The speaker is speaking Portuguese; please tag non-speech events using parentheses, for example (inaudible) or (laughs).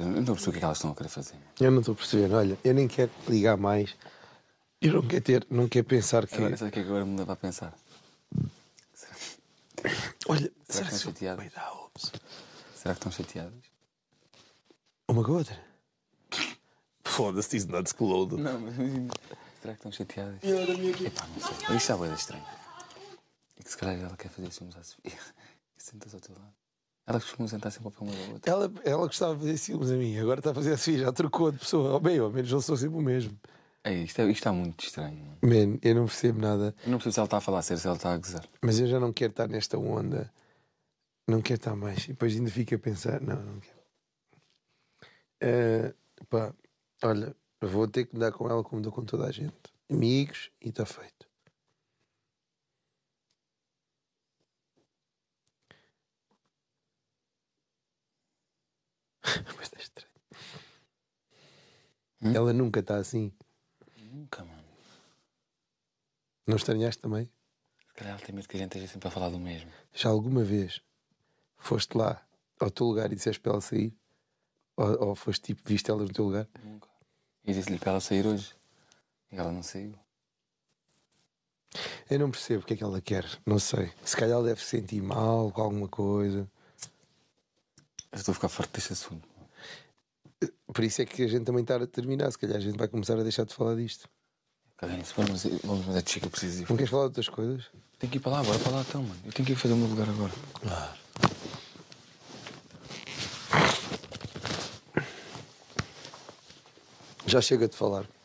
Eu não estou a perceber o que é que elas estão a querer fazer. Eu não estou a perceber. Olha, eu nem quero ligar mais. Eu não quero ter, não quero pensar que. Agora, sabe o que é que agora me leva a pensar? Olha, será, será que, que estão chateadas? Será que estão chateadas? Uma com a outra? Foda-se, diz nuts Não, mas será que estão chateadas? Epá, não sei. Isto está boa estranho. E é que se calhar ela quer fazer ciúmes à Sofia. (laughs) Senta-se ao teu lado. Ela costuma sentar sempre ao pé uma da outra. Ela, ela gostava de fazer ciúmes a mim, agora está a fazer assim, já trocou de pessoa. Ou bem, ou menos não sou sempre o mesmo. É, isto, é, isto está muito estranho. Man, eu não percebo nada. Eu não percebo se ela está a falar sério, se ela está a gozar. Mas eu já não quero estar nesta onda. Não quero estar mais. E depois ainda fico a pensar. Não, não quero. Uh, pá, olha, vou ter que mudar com ela como dou com toda a gente. Amigos, e está feito. Hum? Ela nunca está assim. Nunca, mano. Não estranhaste também? Se calhar ela tem medo que a gente esteja sempre a falar do mesmo. Já alguma vez foste lá ao teu lugar e disseste para ela sair? Ou, ou foste tipo, viste ela no teu lugar? Nunca. E disse-lhe para ela sair hoje. E ela não saiu. Eu não percebo o que é que ela quer, não sei. Se calhar ela deve se sentir mal com alguma coisa. Eu estou a ficar forte deste assunto. Por isso é que a gente também está a terminar. Se calhar a gente vai começar a deixar de falar disto. isso, tá vamos, vamos mandar de eu preciso ir. Não queres falar de outras coisas? Tenho que ir para lá, bora para lá então, mano. Eu tenho que ir fazer o meu lugar agora. Ah. Já chega de falar.